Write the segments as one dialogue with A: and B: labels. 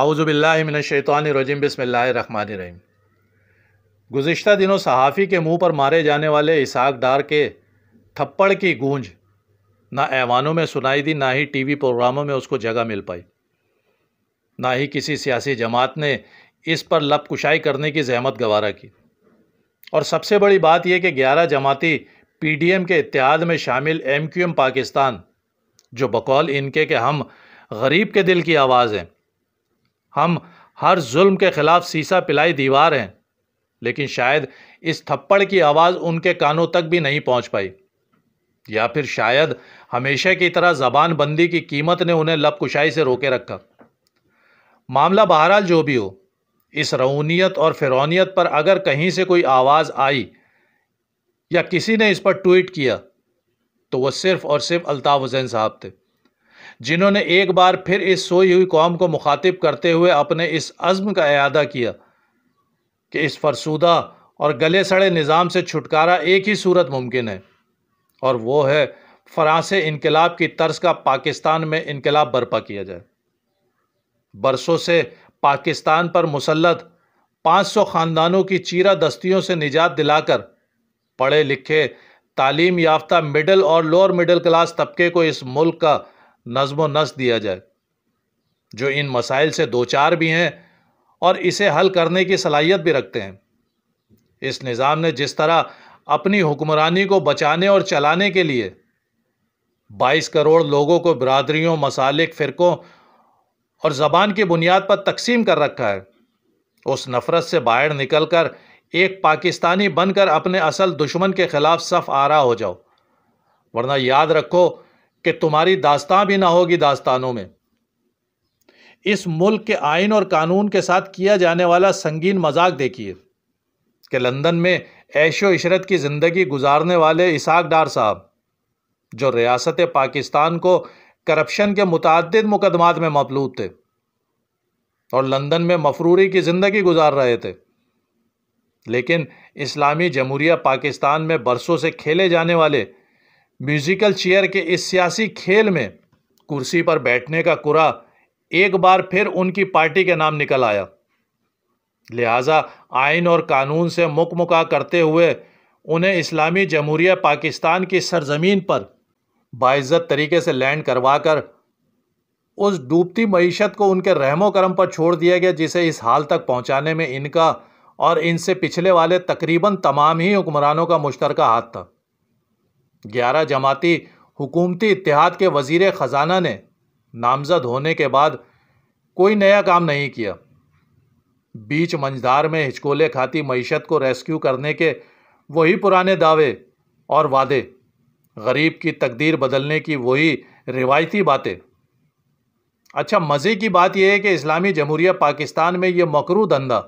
A: आउज़बिल्लाशैतरजीम बसमीम गुज्त दिनों सहाफ़ी के मुँह पर मारे जाने वाले इसाक डार के थप्पड़ की गूंज ना ऐवानों में सुनाई दी ना ही टी वी प्रोग्रामों में उसको जगह मिल पाई ना ही किसी सियासी जमात ने इस पर लपकुशाई कुशाई करने की जहमत गवारा की और सबसे बड़ी बात यह कि ग्यारह जमाती पी डी एम के इतिहाद में शामिल एम क्यू एम पाकिस्तान जो बकौल इनके के हम गरीब के दिल की आवाज़ हैं हम हर जुल्म के खिलाफ सीसा पिलाई दीवार हैं लेकिन शायद इस थप्पड़ की आवाज़ उनके कानों तक भी नहीं पहुंच पाई या फिर शायद हमेशा की तरह जबान बंदी की कीमत ने उन्हें लपकुशाई से रोके रखा मामला बहरहाल जो भी हो इस रऊनीत और फिरौनीत पर अगर कहीं से कोई आवाज़ आई या किसी ने इस पर ट्वीट किया तो वह सिर्फ़ और सिर्फ अल्ताफ़ हुसैन साहब थे जिन्होंने एक बार फिर इस सोई हुई कौम को मुखातिब करते हुए अपने इस अज़म का अदा किया कि इस फरसूदा और गले सड़े निज़ाम से छुटकारा एक ही सूरत मुमकिन है और वो है फ्रांस इनकलाब की तर्ज का पाकिस्तान में इनकलाब बर्पा किया जाए बरसों से पाकिस्तान पर मुसलत 500 ख़ानदानों की चीरा दस्तियों से निजात दिलाकर पढ़े लिखे तालीम याफ्ता मिडल और लोअर मिडल क्लास तबके को इस मुल्क का नज्म नस दिया जाए जो इन मसाइल से दो चार भी हैं और इसे हल करने की सलाहियत भी रखते हैं इस निज़ाम ने जिस तरह अपनी हुक्मरानी को बचाने और चलाने के लिए 22 करोड़ लोगों को बरदरीों मसालिक फ़िरकों और ज़बान की बुनियाद पर तकसीम कर रखा है उस नफ़रत से बाहर निकल कर एक पाकिस्तानी बनकर अपने असल दुश्मन के ख़िलाफ़ सफ़ आरा हो जाओ वरना याद रखो कि तुम्हारी दास्तां भी ना होगी दास्तानों में इस मुल्क के आइन और कानून के साथ किया जाने वाला संगीन मजाक देखिए कि लंदन में ऐशो इशरत की ज़िंदगी गुजारने वाले इसाक डार साहब जो रियासत पाकिस्तान को करप्शन के मुतद मुकदमात में मफलूद थे और लंदन में मफरूरी की ज़िंदगी गुजार रहे थे लेकिन इस्लामी जमहूरिया पाकिस्तान में बरसों से खेले जाने वाले म्यूजिकल चेयर के इस सियासी खेल में कुर्सी पर बैठने का कुरा एक बार फिर उनकी पार्टी के नाम निकल आया लिहाजा आइन और कानून से मुक मुका करते हुए उन्हें इस्लामी जमहूरिया पाकिस्तान की सरजमीन पर बाइज़्ज़त तरीके से लैंड करवाकर उस डूबती मीशत को उनके रहमो करम पर छोड़ दिया गया जिसे इस हाल तक पहुंचाने में इनका और इनसे पिछले वाले तकरीबन तमाम ही हुक्मरानों का मुश्तरक हाथ था ग्यारह जमाती हुकूमती इतिहाद के वजीर ख़जाना ने नामज़द होने के बाद कोई नया काम नहीं किया बीच मंझदार में हिचकोले खाती मीशत को रेस्क्यू करने के वही पुराने दावे और वादे गरीब की तकदीर बदलने की वही रिवायती बातें अच्छा मज़े की बात यह है कि इस्लामी जमहूरिया पाकिस्तान में ये मकरू धंधा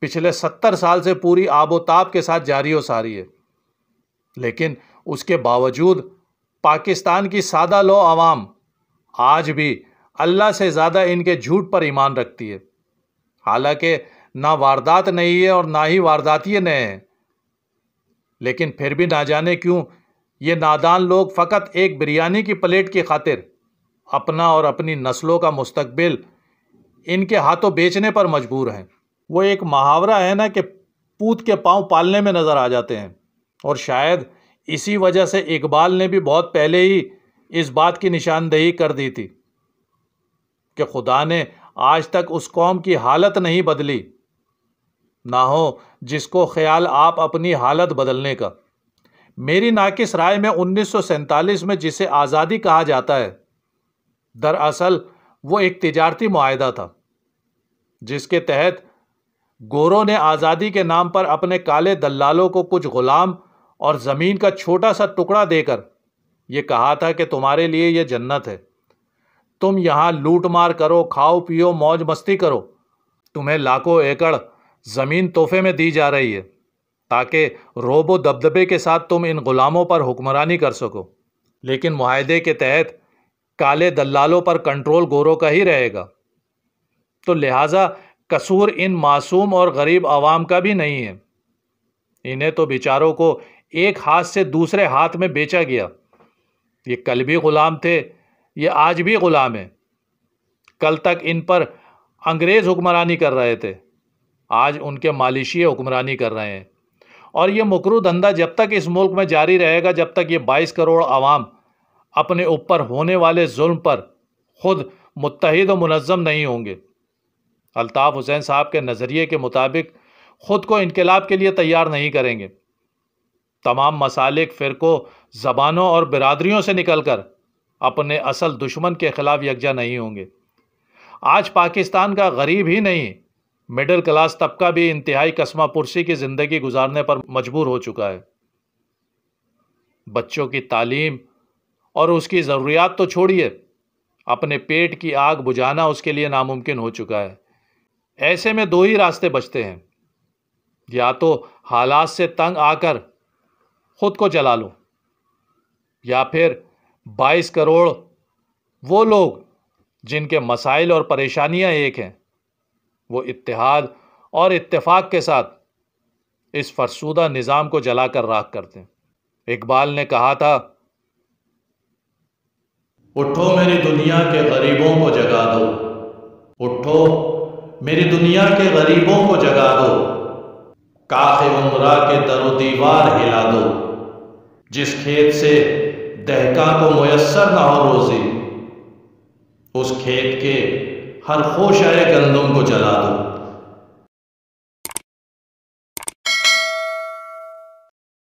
A: पिछले सत्तर साल से पूरी आबोताब के साथ जारी हो सारी है लेकिन उसके बावजूद पाकिस्तान की सादा लो आवाम आज भी अल्लाह से ज़्यादा इनके झूठ पर ईमान रखती है हालांकि ना वारदात नहीं है और ना ही वारदाती नए हैं लेकिन फिर भी ना जाने क्यों ये नादान लोग फ़कत एक बिरयानी की प्लेट की खातिर अपना और अपनी नस्लों का मुस्तबिल इनके हाथों बेचने पर मजबूर हैं वो एक मुहावरा है ना कि पूत के पाँव पालने में नज़र आ जाते हैं और शायद इसी वजह से इकबाल ने भी बहुत पहले ही इस बात की निशानदेही कर दी थी कि खुदा ने आज तक उस कौम की हालत नहीं बदली ना हो जिसको ख्याल आप अपनी हालत बदलने का मेरी नाकिस राय में उन्नीस में जिसे आज़ादी कहा जाता है दरअसल वो एक तजारती माहदा था जिसके तहत गोरों ने आज़ादी के नाम पर अपने काले दलालों को कुछ ग़ुलाम और ज़मीन का छोटा सा टुकड़ा देकर ये कहा था कि तुम्हारे लिए यह जन्नत है तुम यहाँ लूट मार करो खाओ पियो मौज मस्ती करो तुम्हें लाखों एकड़ ज़मीन तोहफे में दी जा रही है ताकि रोबो दबदबे के साथ तुम इन ग़ुलामों पर हुक्मरानी कर सको लेकिन माहदे के तहत काले दलालों पर कंट्रोल गोरों का ही रहेगा तो लिहाजा कसूर इन मासूम और गरीब आवाम का भी नहीं है इन्हें तो बेचारों को एक हाथ से दूसरे हाथ में बेचा गया ये कल भी ग़ुलाम थे ये आज भी ग़ुलाम हैं कल तक इन पर अंग्रेज़ हुक्मरानी कर रहे थे आज उनके मालिशी हुक्मरानी कर रहे हैं और ये मकरू धंधा जब तक इस मुल्क में जारी रहेगा जब तक ये बाईस करोड़ आवाम अपने ऊपर होने वाले जुल्म पर ख़ुद मुतहद व मनज़म नहीं होंगे अलताफ़ हुसैन साहब के नज़रिए के मुताबिक ख़ुद को इनकलाब के लिए तैयार नहीं करेंगे तमाम मसालिक फ़िरकों ज़बानों और बिरादरियों से निकल कर अपने असल दुश्मन के ख़िलाफ़ यकजा नहीं होंगे आज पाकिस्तान का गरीब ही नहीं मिडिल क्लास तबका भी इंतहाई कस्मा पुरसी की ज़िंदगी गुजारने पर मजबूर हो चुका है बच्चों की तालीम और उसकी ज़रूरियात तो छोड़िए अपने पेट की आग बुझाना उसके लिए नामुमकिन हो चुका है ऐसे में दो ही रास्ते बचते हैं या तो हालात से तंग आकर खुद को जला लो या फिर 22 करोड़ वो लोग जिनके मसाइल और परेशानियां एक हैं वो इतिहाद और इत्तेफाक के साथ इस फरसूदा निज़ाम को जलाकर राख करते हैं इकबाल ने कहा था उठो मेरी दुनिया के गरीबों को जगा दो उठो मेरी दुनिया के गरीबों को जगा दो काख उमरा के दरो दीवार हिला दो जिस खेत से दहका को मैसर ना हो रोजी उस खेत के हर आए गंदम को जला दो